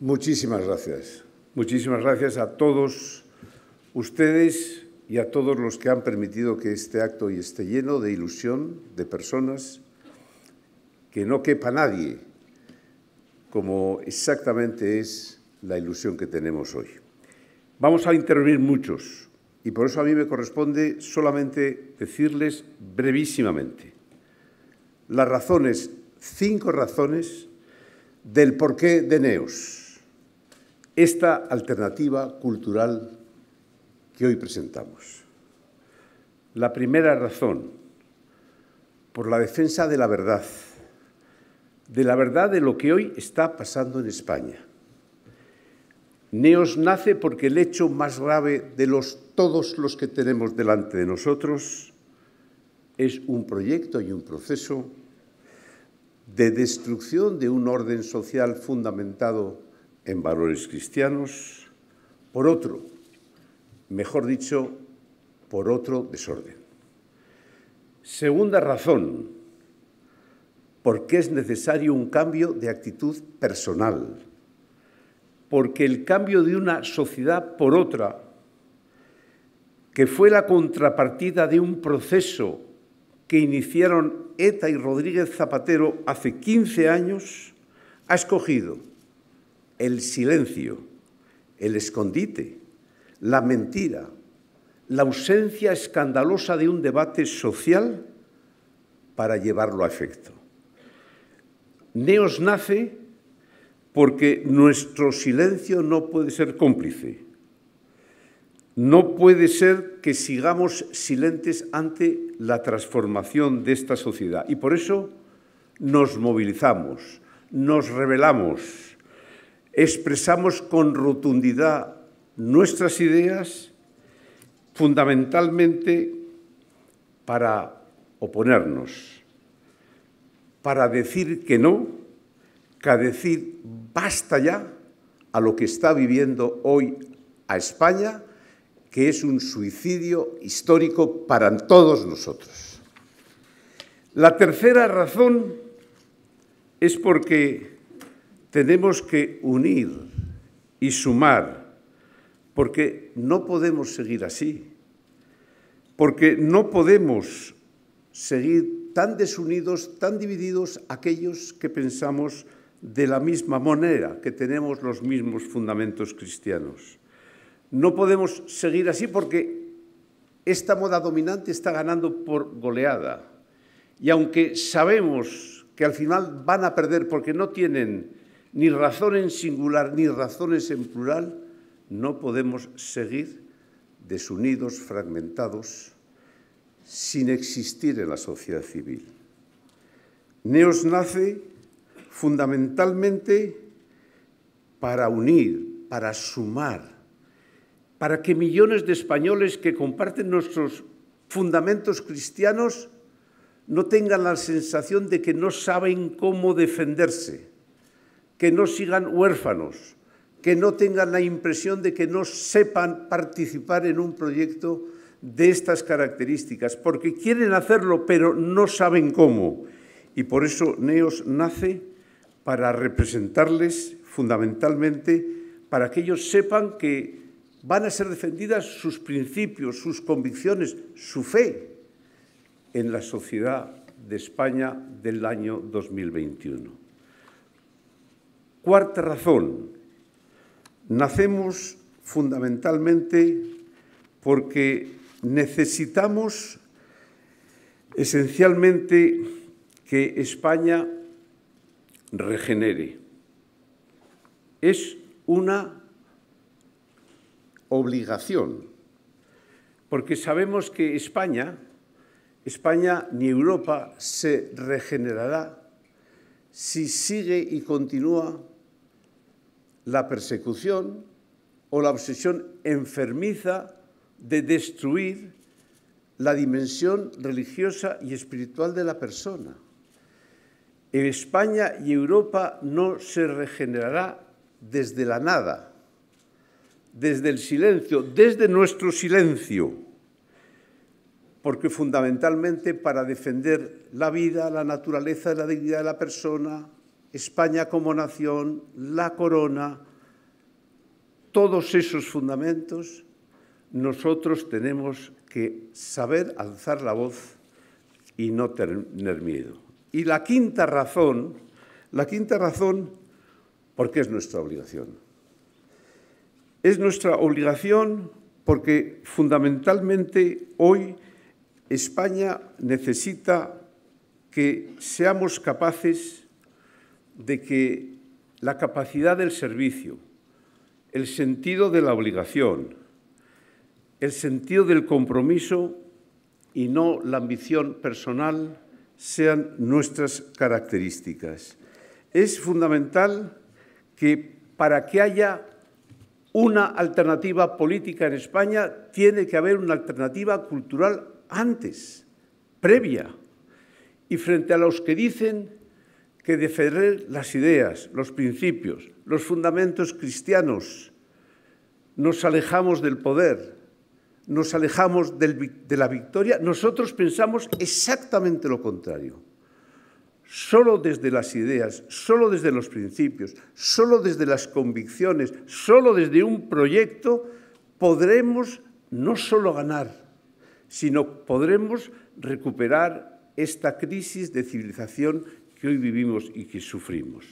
Muchísimas gracias. Muchísimas gracias a todos ustedes y a todos los que han permitido que este acto hoy esté lleno de ilusión, de personas, que no quepa nadie, como exactamente es la ilusión que tenemos hoy. Vamos a intervenir muchos y por eso a mí me corresponde solamente decirles brevísimamente las razones, cinco razones del porqué de Neos esta alternativa cultural que hoy presentamos. La primera razón, por la defensa de la verdad, de la verdad de lo que hoy está pasando en España. Neos nace porque el hecho más grave de los, todos los que tenemos delante de nosotros es un proyecto y un proceso de destrucción de un orden social fundamentado en valores cristianos, por otro, mejor dicho, por otro desorden. Segunda razón, porque es necesario un cambio de actitud personal, porque el cambio de una sociedad por otra, que fue la contrapartida de un proceso que iniciaron ETA y Rodríguez Zapatero hace 15 años, ha escogido el silencio, el escondite, la mentira, la ausencia escandalosa de un debate social para llevarlo a efecto. Neos nace porque nuestro silencio no puede ser cómplice. No puede ser que sigamos silentes ante la transformación de esta sociedad. Y por eso nos movilizamos, nos rebelamos, expresamos con rotundidad nuestras ideas fundamentalmente para oponernos, para decir que no, que decir basta ya a lo que está viviendo hoy a España, que es un suicidio histórico para todos nosotros. La tercera razón es porque tenemos que unir y sumar, porque no podemos seguir así, porque no podemos seguir tan desunidos, tan divididos aquellos que pensamos de la misma manera, que tenemos los mismos fundamentos cristianos. No podemos seguir así porque esta moda dominante está ganando por goleada. Y aunque sabemos que al final van a perder porque no tienen ni razón en singular ni razones en plural, no podemos seguir desunidos, fragmentados, sin existir en la sociedad civil. Neos nace fundamentalmente para unir, para sumar, para que millones de españoles que comparten nuestros fundamentos cristianos no tengan la sensación de que no saben cómo defenderse que no sigan huérfanos, que no tengan la impresión de que no sepan participar en un proyecto de estas características, porque quieren hacerlo pero no saben cómo. Y por eso Neos nace para representarles fundamentalmente, para que ellos sepan que van a ser defendidas sus principios, sus convicciones, su fe en la sociedad de España del año 2021. Cuarta razón, nacemos fundamentalmente porque necesitamos esencialmente que España regenere. Es una obligación, porque sabemos que España, España ni Europa se regenerará si sigue y continúa la persecución o la obsesión enfermiza de destruir la dimensión religiosa y espiritual de la persona. En España y Europa no se regenerará desde la nada, desde el silencio, desde nuestro silencio porque fundamentalmente para defender la vida, la naturaleza y la dignidad de la persona, España como nación, la corona, todos esos fundamentos, nosotros tenemos que saber alzar la voz y no tener miedo. Y la quinta razón, la quinta razón, porque es nuestra obligación. Es nuestra obligación porque fundamentalmente hoy España necesita que seamos capaces de que la capacidad del servicio, el sentido de la obligación, el sentido del compromiso y no la ambición personal sean nuestras características. Es fundamental que para que haya una alternativa política en España tiene que haber una alternativa cultural antes, previa, y frente a los que dicen que defender las ideas, los principios, los fundamentos cristianos, nos alejamos del poder, nos alejamos de la victoria, nosotros pensamos exactamente lo contrario. Solo desde las ideas, solo desde los principios, solo desde las convicciones, solo desde un proyecto podremos no solo ganar, sino podremos recuperar esta crisis de civilización que hoy vivimos y que sufrimos.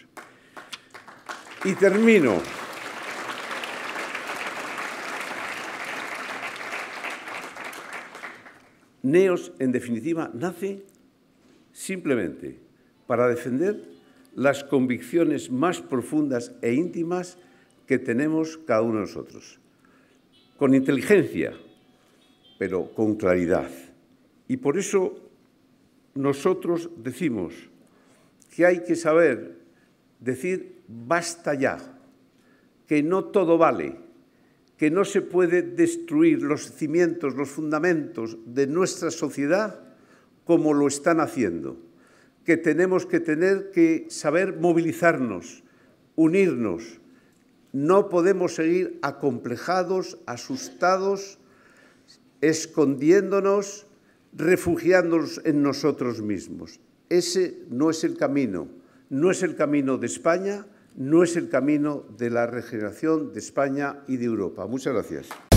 Y termino. Neos, en definitiva, nace simplemente para defender las convicciones más profundas e íntimas que tenemos cada uno de nosotros. Con inteligencia, pero con claridad. Y por eso nosotros decimos que hay que saber decir basta ya, que no todo vale, que no se puede destruir los cimientos, los fundamentos de nuestra sociedad como lo están haciendo, que tenemos que tener que saber movilizarnos, unirnos. No podemos seguir acomplejados, asustados, escondiéndonos, refugiándonos en nosotros mismos. Ese no es el camino, no es el camino de España, no es el camino de la regeneración de España y de Europa. Muchas gracias.